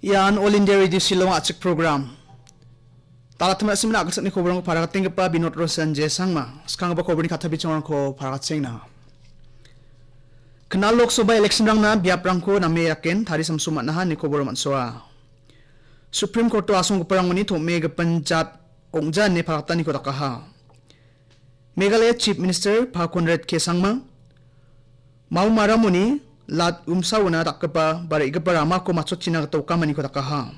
yan all india radio silong acik program tala thma simna agsak ni ko para kating pa binot rosan je ma. skang ba khobri katabi chong ko kating na. kna lok soba election rang na biap rang ko yakin tari thari sumat na han ni khobor man supreme court to ko parang ni thome ga panchayat ongja ne para tani ko rakaha Megalaya chief minister pak konrad के Sangma mau maramuni lat umsa wana takapa bara igapa rama ko machot china to kamani ko takaha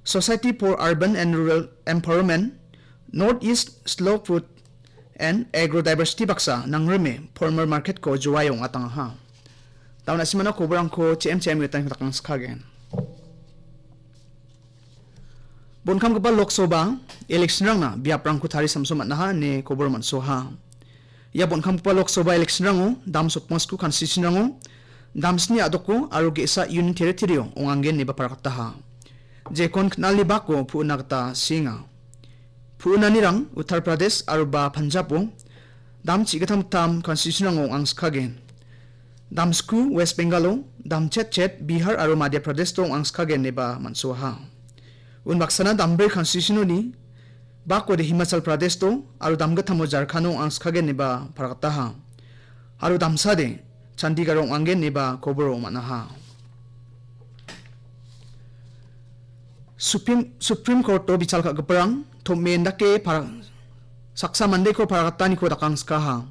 society for urban and rural empowerment northeast slow food and agrodiversity baksa nangreme former market ko juwayong atang ha tauna simana ko brang ko chem chem yutan takang skhagen बोनखाम गपा लोक सभा इलेक्शन रंगना बियाप्रंग कुथारी समसो मनहा ने कोबर मनसो हा या बोनखाम गपा लोक सभा इलेक्शन रंगो दाम सो पंस्कु कॉन्स्टिट्यूशन रंगो damsni a d o k u aro gesa union territory ongangen niba parakta ha jekon knalli bako p u n a k t a singa p u n a n i r a n g uttar pradesh aro ba punjab o damchi gatham tam constitution ong angskhagen damsku west bengal o damchet chet bihar aro madhya pradesh tong angskhagen n e b a manso ha unbaksana dambre constitution ni bako de himachal pradesh to n g aro damgathamo jharkhand o angskhagen n e b a parakta ha aro damsa de candi garong anggen neba koboro manaha. Supreme Supreme Court to bical ka geperang to mendake para saksa mande ko para katani ko dakang skaha.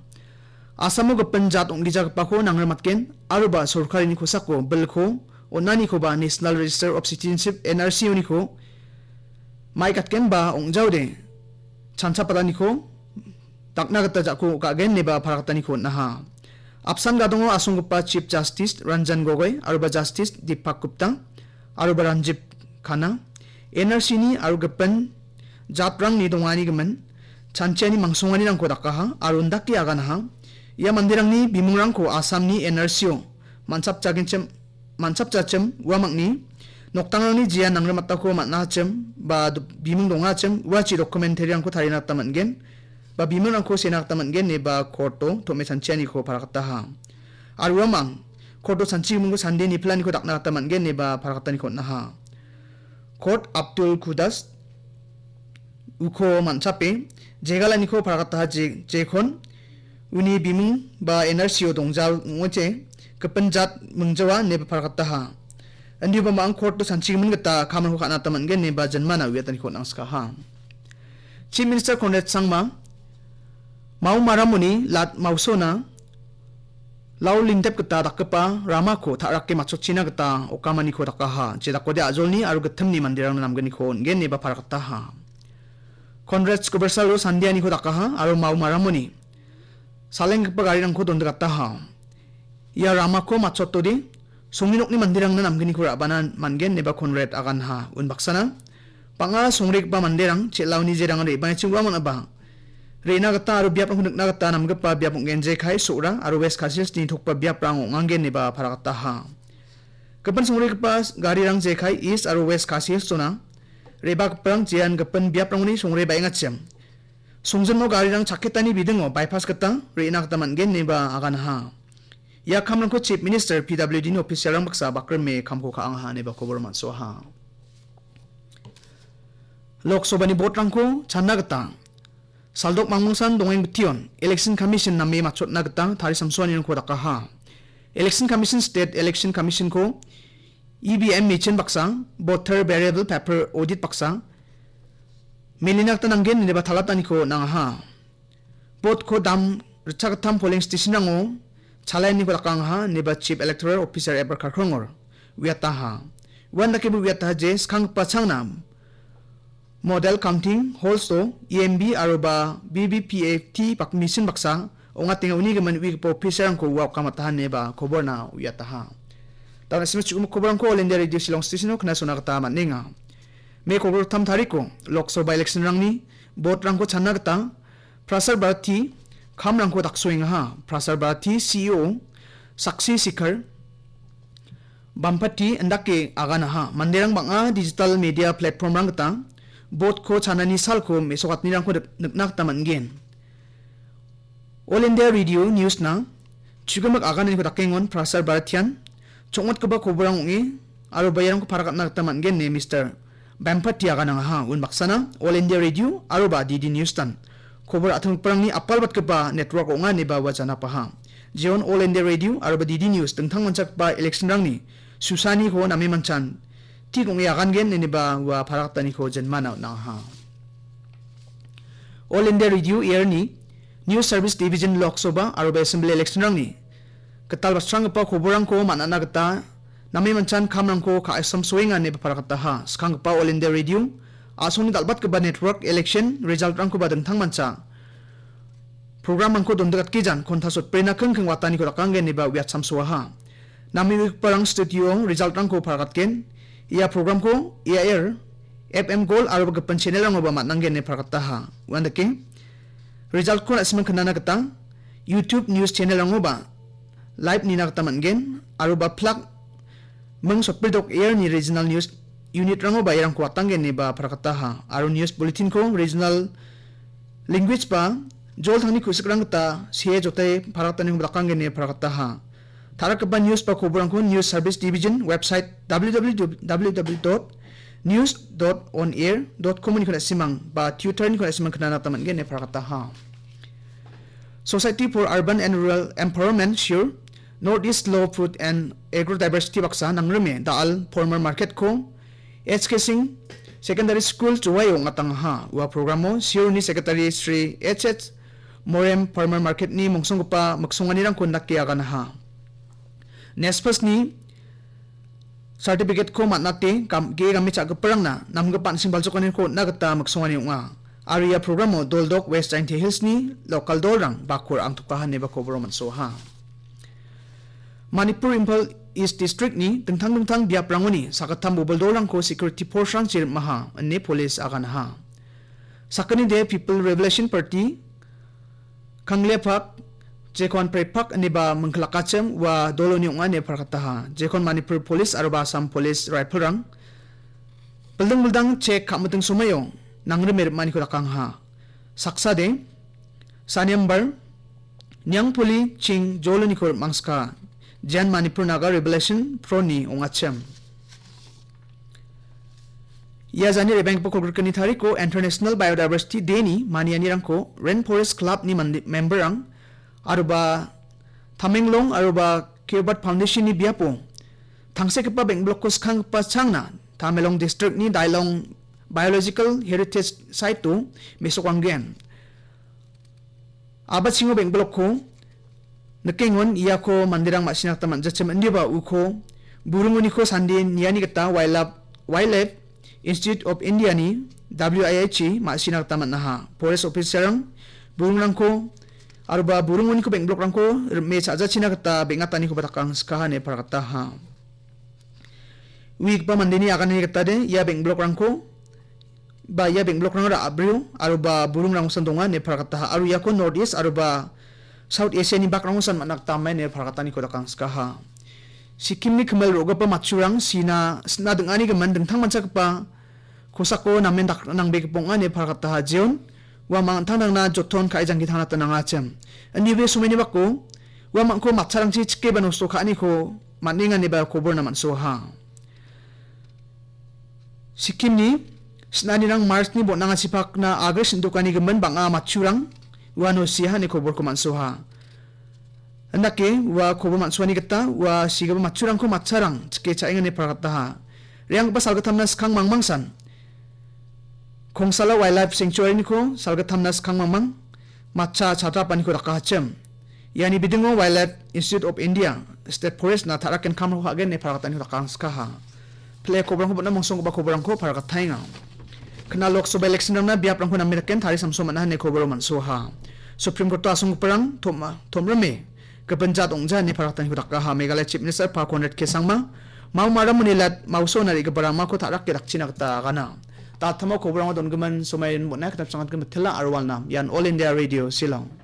Asamo gepenjat onglija nang rematken, aruba sorkari ni sako belko onani ko ba National Register of Citizenship NRC uniko maikatken ba ong de, chancha pada ko takna gatta ka kagen neba para katani ko naha. আফসান গাদংও আসংগুপা chief justice Ranjan Gogoi আরবা justice Dipak Gupta আরবা রঞ্জিব খানা এনআরসিনি আরো গপন জাপরং নি দোঙানি গমন চানচেনি মাংসংনি রংকো দাকাহা আরুন দাকি আগানাহা ইয়া মন্দিরংনি বিমুংরংকো আসামনি এনআরসিও মানসাপ চাগিনচেম মানসাপ চাচেম ওয়ামাকনি noktangrangni jia nangra matakho matna chem ba bimung donga chem wa chi documentary angko tharina tamangen ba bimun angko senak taman gen neba me tome sanchiani ko parakata ha aru amang korto sanchi mungo sande ni plan ko dakna taman gen neba parakata ni ko na ha kot abdul kudas uko manchape jegala ni ko parakata ha je jekhon uni bimung ba energy dongjal ngoche kepenjat mengjawa neba parakata ha andi ba mang korto sanchi mun ta kaman ko kana taman gen neba janmana wiatani ko nangska ha Chief Minister Konrad Sangma mau maramuni lat sona lau lintep kita dakkepa rama tak tharakke matso china kita okamani ko takaha jeda kode ajolni aru gathamni mandirang namgani ko ngen neba parakta ha konrats kobersalo sandiani ko takaha aru mau maramuni saleng kepa gari rangko donde kata ha ia rama ko matso todi ni mandirang namgani ko rabanan mangen neba konrad agan ha unbaksana Pangala sungrik ba mandirang chelawni jerang re bani chungwa mon abang reina gata aru biap rang nikna gata pa biap onggenje kai sura aru wes khasias tuk pa biap rang ongangen neba pharakata ha Kapan sungri kepas gari rang je kai is aru wes khasias sona reba kepen jian kapan biap rang ni sungri ingat siam. Sungzen mo gari rang bideng bidingo bypass gata reina gata gen neba agan ha ya kam rang ko chief minister pwd no official rang baksa bakre me kam ko ka ang ha neba kobor man so ha lok sobani bot rang ko na gata Saldok mangmungsan dongeng betion, Election Commission na may machot na gata tari samsuan yun g ko dakaha. Election Commission State Election Commission ko EBM Mission Baksa, Voter Variable Paper Audit Baksa, Milinak tananggen ni bathalatan i ko nangaha. Bot ko dam r c h a k a t a m polling station nango, chalai ni n ko dakangaha ni ba Chief Electoral Officer Eber Karkrongor, Wiataha. Wanda kebu Wiataha je skang pachang nam, model counting holso EMB aroba T pak mission baksa onga tinga uni gaman wi po pisarang ko wa kamata neba khobor na wi ha ta na simis um khobrang ko lender radio silong station ko na sona ta man nga me khobor tham thari ko lok sabha election rang ni bot rang ko channa ta prasar bharati kham rang ko ha prasar bharati CEO saksi sikar bampati andake agana ha mandirang banga digital media platform rang ta bot ko chana ni sal ko me sokat ni rang ko nak nak taman gen radio news na chugamak agan ni ko takeng on prasar bharatian chongmat ko ba ko brang ngi aro bayang ko parakat nak taman gen ne mr bampati agan ang ha un baksana all radio aro ba Didi news tan khobar athung prang ni apal bat ko ba network onga ne ba wajana pa ha jeon all radio aro ba Didi news tang thang manchak ba election rang ni susani ko nami manchan tikung ia kan gen ini ba wa parak tani ko jen mana na ha all india review year ni new service division lok soba aro ba assembly election rang ni ketal basrang pa khoborang ko manana kata nami manchan rang ko ka asam soinga ne parak ta ha skang pa all india radio asoni dalbat ke ba network election result rang ko ba dengthang mancha program rang ko dondekat ki jan kontha sot prena khang khang watani ko rakang gen ni ba wiat samsuwa ha nami parang studio result rang ko parakat ken ia program ko ia air FM Gold aro gipin channel ang mabamat nanggen ni prakata ha wanda ke result ko na simen kanana kata YouTube news channel ang oba live ni nakata mangen aro ba plug meng sopil dok air ni regional news unit rango oba irang kuatanggen ni ba prakata ha aro news bulletin ko regional language ba jol thangni kusikrang kata sie jotai prakata ni belakanggen ni prakata ha ꯊꯥꯔꯛꯄ news pakuburan ꯈꯨꯕꯔꯪꯈꯨ news service division website www.news.onair.com ni khona simang ba Twitter ni khona simang khana taman ge ne pharakata ha Society for Urban and Rural Empowerment Sure Northeast low Food and agro Diversity Baksa Nangrame Daal Former Market Ko HK Singh Secondary School Chuwayo Ngatang Ha Wa Programo Sure ni Secretary Sri HH Morem Farmer Market ni mungsungpa maksungani rang kundak kiakan ha नेस्पसनि certificate को मातनाते काम गे गमे चाग परंगना नमग पानसिंग बालचोकने को नगता मक्सोंगने उंगा आरिया प्रोग्राम दोलदोक वेस्ट जाइंथे हिल्सनि लोकल दोल दोलरंग बाखुर आंथुका नेबा को बरोमन सोहा मणिपुर इंफाल ईस्ट डिस्ट्रिक्ट नि तंथांग तंथांग बिया प्रांगोनि साकथाम बोबल दोलरंग को सिक्योरिटी फोर्स रंग चिर महा ने पुलिस आगान हा सकनी the People Revolution Party Kangleipak jekon prepak niba mengkelakacem wa dolo ni ne perkataha. jekon manipur polis aruba sam polis rifle rang beldang beldang cek kamutung sumayo nangre mer mani kurakang ha saksa de sanimbar nyang poli ching jolo ni kur mangska jan manipur naga revelation pro ni या जानी रेबैंक zani rebank को international international biodiversity deni मानियानी रंग को rain forest ni नि aruba tamenglong aruba kirbat foundation ni biapo thangse kepa benglok ko skhang pa changna tamelong district ni dailong biological heritage site tu mesokwangen aba singo benglok ko nekengon iya ko mandirang masinak taman jachem ndiba uko burunguni ko sandi niani kata wildlife wildlife institute of india ni WIH e, masinak taman naha forest officer burungnang ko arba burung oni ko beng blok rangko me chaja china kata benga tani ko batakang skaha ne par kata ha mandeni pa mandini akan ni kata de ya beng blok rangko ba ya beng blok rangko ra abriu arba burung rangko san ne para kata ha aru ya ko north east arba south asia ni bak rangko san manak tamai ne para kata ni ko takang skaha Sikim ni khmel roga pa machurang sina sna dengani ke mandeng tang mancha pa kosako namen tak nang bek ane para kata ha jeon wamang thang nang na jothon khai jang ki thana ta nanga chem ani be sumeni ba ko wamang ko macharang chi chike banu so kha ni ko maninga ni ba ko bor na man so ha sikkim ni snani nang mars ni bonanga sipak na august dukani gemben banga machurang wano siha ni ko bor ko man so ha anake wa ko bor man so ni kata wa ma churang ko macharang chike cha ingani parakata ha riang basal ka thamna skang mang san Kongsala Wildlife Sanctuary ni kong salga kang mamang matcha chatra pani ko raka hacham. Yani bidingo Wildlife Institute of India State Forest na thara ken kamro hagen ne paragat ani raka hanska ha. Play kobrang ko bana song ko ba kobrang ko paragat thainga. Kena lok sobe election na biap rang ko na thari samso mana ne kobro man so ha. Supreme Court asung ko parang thoma thomra me. Kepencet ongja ne paragat ani raka ha. Megalaya Chief Minister Pak Kesangma mau maramunilat mau so nari kebarang ma ko thara ke rakcina kta kana tatama kobrang dongaman sumayin mo na kitap sangat gamit tila arwal na yan all india radio silang